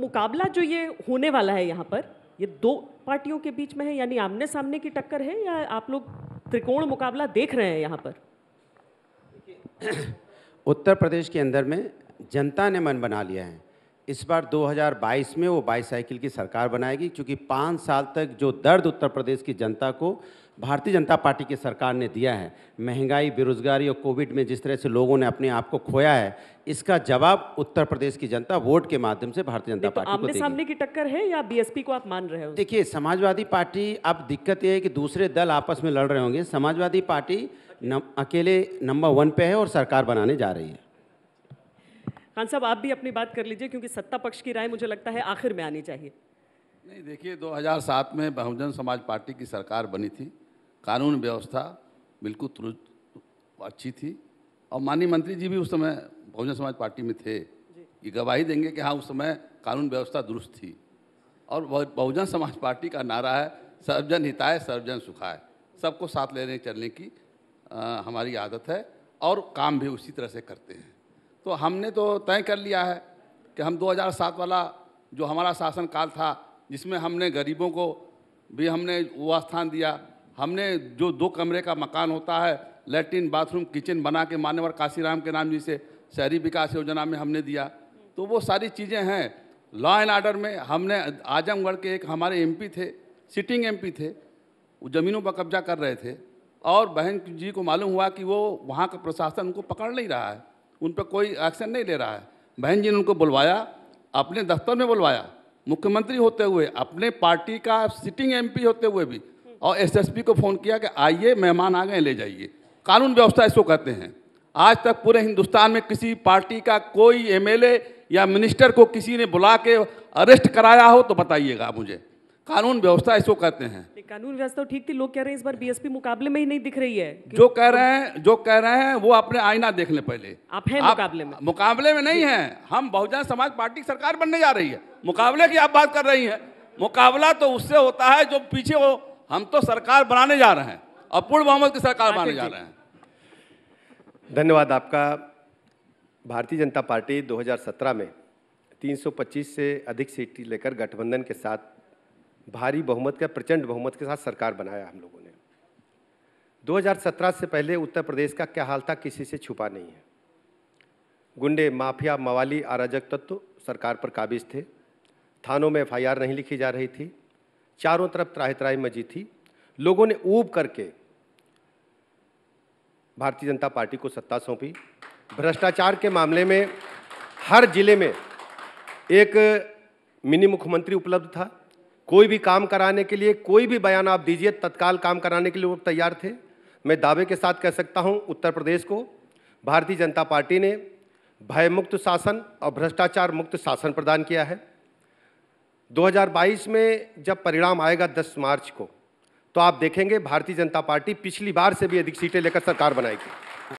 मुकाबला जो ये होने वाला है यहाँ पर ये दो पार्टियों के बीच में है यानी आमने सामने की टक्कर है या आप लोग त्रिकोण मुकाबला देख रहे हैं यहाँ पर उत्तर प्रदेश के अंदर में जनता ने मन बना लिया है इस बार 2022 में वो बाईसाइकिल की सरकार बनाएगी क्योंकि पाँच साल तक जो दर्द उत्तर प्रदेश की जनता को भारतीय जनता पार्टी की सरकार ने दिया है महंगाई बेरोजगारी और कोविड में जिस तरह से लोगों ने अपने आप को खोया है इसका जवाब उत्तर प्रदेश की जनता वोट के माध्यम से भारतीय जनता पार्टी आमने को सामने की टक्कर है या बीएसपी को आप मान रहे हो देखिए समाजवादी पार्टी अब दिक्कत यह है कि दूसरे दल आपस में लड़ रहे होंगे समाजवादी पार्टी नम, अकेले नंबर वन पे है और सरकार बनाने जा रही है खान साहब आप भी अपनी बात कर लीजिए क्योंकि सत्ता पक्ष की राय मुझे लगता है आखिर में आनी चाहिए नहीं देखिए 2007 में बहुजन समाज पार्टी की सरकार बनी थी कानून व्यवस्था बिल्कुल तुरंत अच्छी थी और माननीय मंत्री जी भी उस समय बहुजन समाज पार्टी में थे ये गवाही देंगे कि हाँ उस समय कानून व्यवस्था दुरुस्त थी और बहुजन समाज पार्टी का नारा है सर्वजन हिताय सर्वजन सुखाए सबको साथ लेने चलने की आ, हमारी आदत है और काम भी उसी तरह से करते हैं तो हमने तो तय कर लिया है कि हम 2007 वाला जो हमारा शासनकाल था जिसमें हमने गरीबों को भी हमने वो स्थान दिया हमने जो दो कमरे का मकान होता है लेट्रिन बाथरूम किचन बना के मान्यवर काशीराम के नाम जी से शहरी विकास योजना में हमने दिया तो वो सारी चीज़ें हैं लॉ एंड आर्डर में हमने आजमगढ़ के एक हमारे एमपी थे सिटिंग एमपी थे वो ज़मीनों पर कब्जा कर रहे थे और बहन जी को मालूम हुआ कि वो वहाँ का प्रशासन उनको पकड़ नहीं रहा है उन पर कोई एक्शन नहीं ले रहा है बहन जी ने उनको बुलवाया अपने दफ्तर में बुलवाया मुख्यमंत्री होते हुए अपने पार्टी का सिटिंग एमपी होते हुए भी और एसएसपी को फ़ोन किया कि आइए मेहमान आ गए ले जाइए कानून व्यवस्था इसको कहते हैं आज तक पूरे हिंदुस्तान में किसी पार्टी का कोई एमएलए या मिनिस्टर को किसी ने बुला के अरेस्ट कराया हो तो बताइएगा मुझे कानून व्यवस्था इसको कहते हैं कानून व्यवस्था तो ठीक थी लोग कह रहे हैं इस बार बीएसपी मुकाबले में ही नहीं दिख रही है जो कह रहे हैं जो कह रहे हैं वो अपने आईना देख ले पहले आप हैं मुकाबले में मुकाबले में नहीं है हम बहुजन समाज पार्टी की सरकार बनने जा रही है मुकाबले की आप बात कर रही है मुकाबला तो उससे होता है जो पीछे वो हम तो सरकार बनाने जा रहे हैं और पूर्व बहुमत की सरकार बनाने जा रहे हैं धन्यवाद आपका भारतीय जनता पार्टी 2017 में 325 से अधिक सीटें लेकर गठबंधन के साथ भारी बहुमत का प्रचंड बहुमत के साथ सरकार बनाया हम लोगों ने 2017 से पहले उत्तर प्रदेश का क्या हाल था किसी से छुपा नहीं है गुंडे माफिया मवाली अराजक तत्व सरकार पर काबिज थे थानों में एफ नहीं लिखी जा रही थी चारों तरफ त्राही त्राही मजी थी लोगों ने ऊब करके भारतीय जनता पार्टी को सत्ता सौंपी भ्रष्टाचार के मामले में हर जिले में एक मिनी मुख्यमंत्री उपलब्ध था कोई भी काम कराने के लिए कोई भी बयान आप दीजिए तत्काल काम कराने के लिए वो तैयार थे मैं दावे के साथ कह सकता हूं उत्तर प्रदेश को भारतीय जनता पार्टी ने भयमुक्त शासन और भ्रष्टाचार मुक्त शासन प्रदान किया है 2022 में जब परिणाम आएगा 10 मार्च को तो आप देखेंगे भारतीय जनता पार्टी पिछली बार से भी अधिक सीटें लेकर सरकार बनाएगी